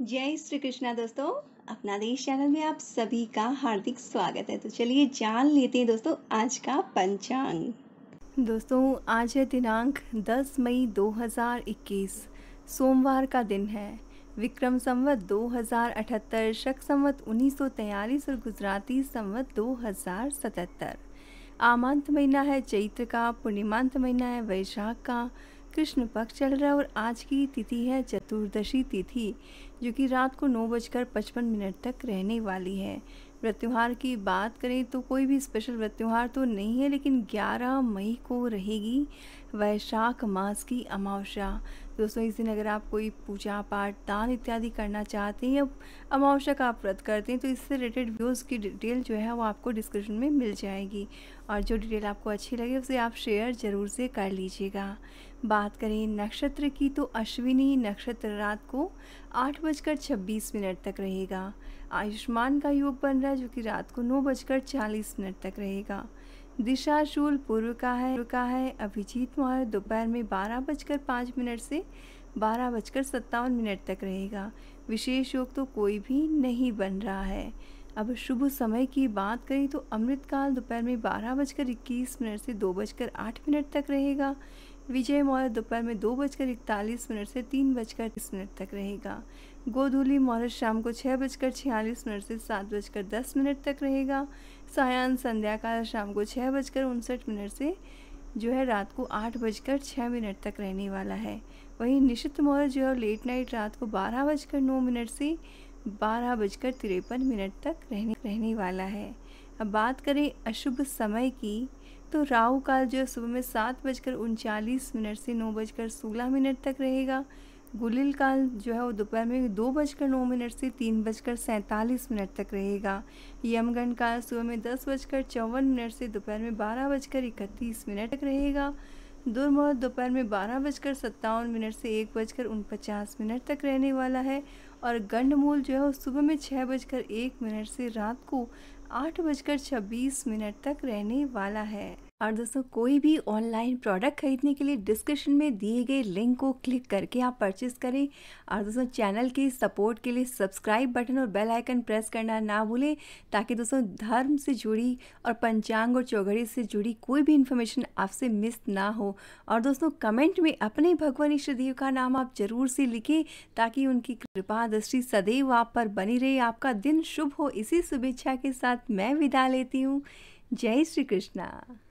जय श्री कृष्णा दोस्तों अपना देश चैनल में आप सभी का हार्दिक स्वागत है तो चलिए जान लेते हैं दोस्तों आज का पंचांग दोस्तों आज है दिनांक 10 मई 2021 सोमवार का दिन है विक्रम संवत 2078 शक संवत उन्नीस और गुजराती संवत 2077 आमांत महीना है चैत्र का पूर्णिमांत महीना है वैशाख का कृष्ण पक्ष चल रहा है और आज की तिथि है चतुर्दशी तिथि जो कि रात को नौ बजकर पचपन मिनट तक रहने वाली है व्रत त्यौहार की बात करें तो कोई भी स्पेशल व्रत त्यौहार तो नहीं है लेकिन 11 मई को रहेगी वैशाख मास की अमावस्या दोस्तों इस दिन अगर आप कोई पूजा पाठ दान इत्यादि करना चाहते हैं या अमावस्या का आप व्रत करते हैं तो इससे रिलेटेड व्यूज़ की डिटेल जो है वो आपको डिस्क्रिप्शन में मिल जाएगी और जो डिटेल आपको अच्छी लगे उसे आप शेयर ज़रूर से कर लीजिएगा बात करें नक्षत्र की तो अश्विनी नक्षत्र रात को आठ बजकर छब्बीस मिनट तक रहेगा आयुष्मान का योग बन रहा है जो कि रात को नौ बजकर चालीस मिनट तक रहेगा दिशा शूल पूर्व का है का है अभिजीत मौर्य दोपहर में बारह बजकर पाँच मिनट से बारह बजकर सत्तावन मिनट तक रहेगा विशेष योग तो कोई भी नहीं बन रहा है अब शुभ समय की बात करें तो अमृतकाल दोपहर में बारह बजकर इक्कीस मिनट से दो बजकर आठ मिनट तक रहेगा विजय मौर्य दोपहर में दो बजकर इकतालीस मिनट से तीन बजकर तीस मिनट तक रहेगा गोधूली मौर्य शाम को छः बजकर छियालीस मिनट से सात बजकर दस मिनट तक रहेगा सायान संध्या काल शाम को छः बजकर उनसठ मिनट से जो है रात को आठ बजकर छः मिनट तक रहने वाला है वहीं निश्चित मौर्य जो है लेट नाइट रात को बारह बजकर नौ मिनट से बारह बजकर तिरपन मिनट तक रहने रहने वाला है अब बात करें अशुभ समय की तो राहु काल जो है सुबह में सात बजकर उनचालीस मिनट से नौ बजकर सोलह मिनट तक रहेगा गुलिल काल जो है वो दोपहर में दो बजकर नौ मिनट से तीन बजकर सैंतालीस मिनट तक रहेगा यमगन काल सुबह में दस बजकर चौवन मिनट से दोपहर में बारह बजकर इकतीस मिनट तक रहेगा दुर्मुहूर्त दोपहर में बारह बजकर सत्तावन मिनट से एक बजकर उनपचास मिनट तक रहने वाला है और गंडमूल जो है वो सुबह में छः बजकर एक मिनट से रात को आठ बजकर छब्बीस मिनट तक रहने वाला है और दोस्तों कोई भी ऑनलाइन प्रोडक्ट खरीदने के लिए डिस्क्रिप्शन में दिए गए लिंक को क्लिक करके आप परचेस करें और दोस्तों चैनल की सपोर्ट के लिए सब्सक्राइब बटन और बेल आइकन प्रेस करना ना भूलें ताकि दोस्तों धर्म से जुड़ी और पंचांग और चौघड़ी से जुड़ी कोई भी इन्फॉर्मेशन आपसे मिस ना हो और दोस्तों कमेंट में अपने भगवान ईश्वरदेव का नाम आप जरूर से लिखें ताकि उनकी कृपा दृष्टि सदैव आप पर बनी रहे आपका दिन शुभ हो इसी शुभेच्छा के साथ मैं विदा लेती हूँ जय श्री कृष्णा